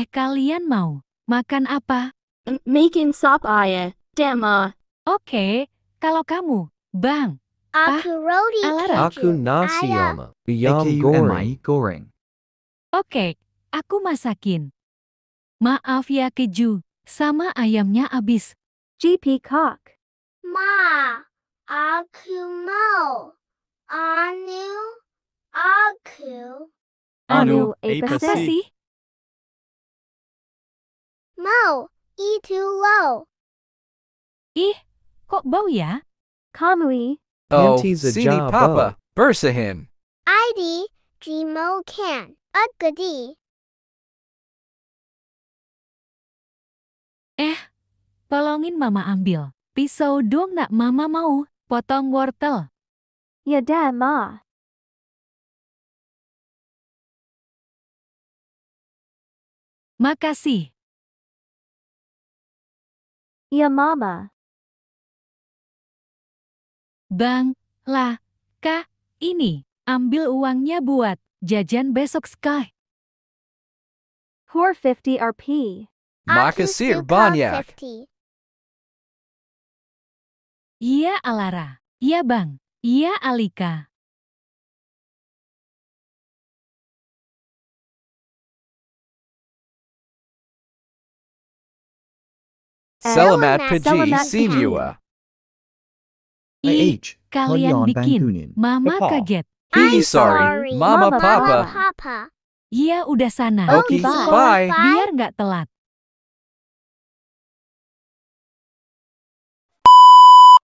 Eh kalian mau makan apa? Making sop ayah, Dema. Oke, kalau kamu, Bang. Ah, aku roti keju. Aku nasi ayam. Ayam goreng. Oke, okay, aku masakin. Maaf ya keju, sama ayamnya abis. GP Cock. Ma, aku mau. Anu, aku. Anu, anu apa sih? Bau, itu low. Ih, kok bau ya? Kamui. Oh, sini papa, bersihin. ID, Gmo can, agadi. Eh, tolongin mama ambil. Pisau dong nak mama mau, potong wortel. Ya, dah ma. Makasih. Ya mama. Bang, lah, kah, ini, ambil uangnya buat jajan besok Sky. Pour 50 RP. Makasir banyak. Iya Alara, iya Bang, iya Alika. Selamat pagi semua. I, kalian bikin Mama kaget. I'm sorry, Mama Papa. Iya, udah sana. Oke, okay, oh, bye. Biar nggak telat.